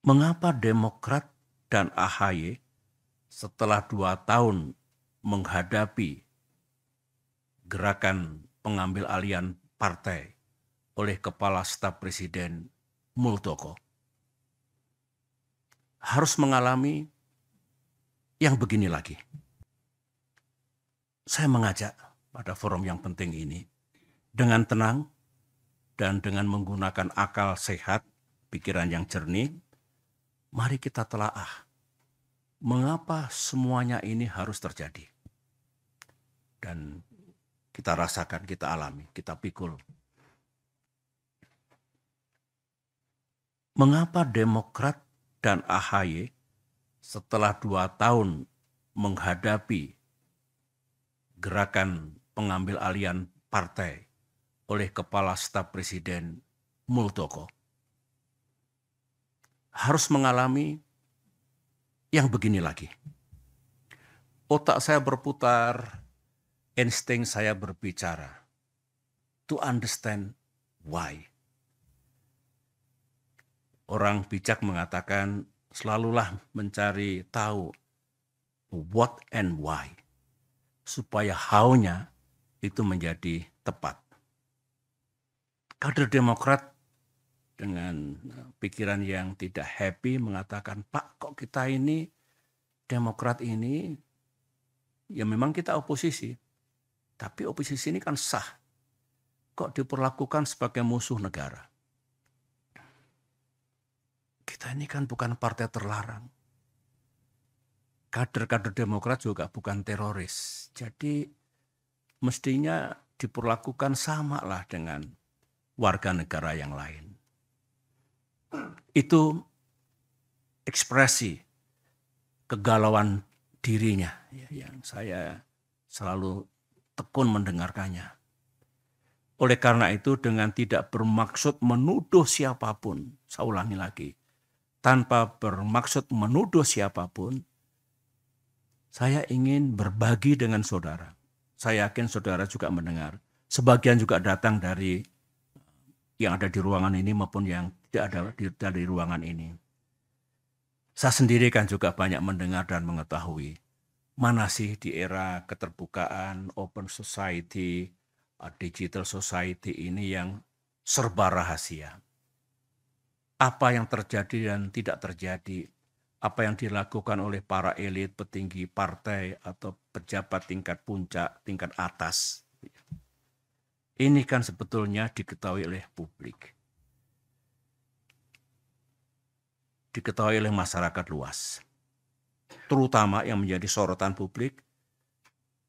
mengapa Demokrat dan AHY setelah dua tahun menghadapi gerakan pengambil alian partai oleh Kepala Staf Presiden Muldoko harus mengalami yang begini lagi. Saya mengajak pada forum yang penting ini dengan tenang dan dengan menggunakan akal sehat, pikiran yang jernih, mari kita telaah. Mengapa semuanya ini harus terjadi? Dan kita rasakan, kita alami, kita pikul. Mengapa Demokrat dan AHY setelah dua tahun menghadapi gerakan pengambil alian partai oleh Kepala Staf Presiden Muldoko, harus mengalami yang begini lagi. Otak saya berputar, insting saya berbicara. To understand why. Orang bijak mengatakan selalulah mencari tahu what and why. Supaya how-nya itu menjadi tepat. Kader Demokrat dengan eh, pikiran yang tidak happy mengatakan, "Pak, kok kita ini Demokrat ini ya memang kita oposisi. Tapi oposisi ini kan sah. Kok diperlakukan sebagai musuh negara?" Kita ini kan bukan partai terlarang. Kader-kader Demokrat juga bukan teroris. Jadi mestinya diperlakukan sama lah dengan warga negara yang lain itu ekspresi kegalauan dirinya ya, yang saya selalu tekun mendengarkannya. Oleh karena itu dengan tidak bermaksud menuduh siapapun, saya ulangi lagi, tanpa bermaksud menuduh siapapun, saya ingin berbagi dengan saudara. Saya yakin saudara juga mendengar. Sebagian juga datang dari yang ada di ruangan ini maupun yang tidak ada di ruangan ini. Saya sendiri kan juga banyak mendengar dan mengetahui mana sih di era keterbukaan, open society, uh, digital society ini yang serba rahasia. Apa yang terjadi dan tidak terjadi, apa yang dilakukan oleh para elit, petinggi partai, atau pejabat tingkat puncak, tingkat atas. Ini kan sebetulnya diketahui oleh publik. diketahui oleh masyarakat luas. Terutama yang menjadi sorotan publik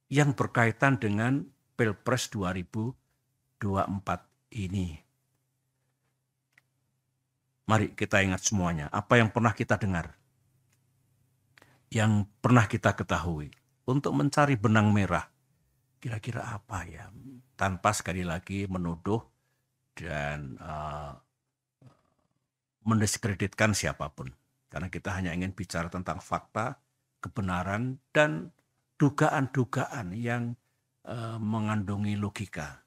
yang berkaitan dengan Pilpres 2024 ini. Mari kita ingat semuanya, apa yang pernah kita dengar, yang pernah kita ketahui, untuk mencari benang merah. Kira-kira apa ya? Tanpa sekali lagi menuduh dan uh, mendiskreditkan siapapun. Karena kita hanya ingin bicara tentang fakta, kebenaran, dan dugaan-dugaan yang uh, mengandungi logika.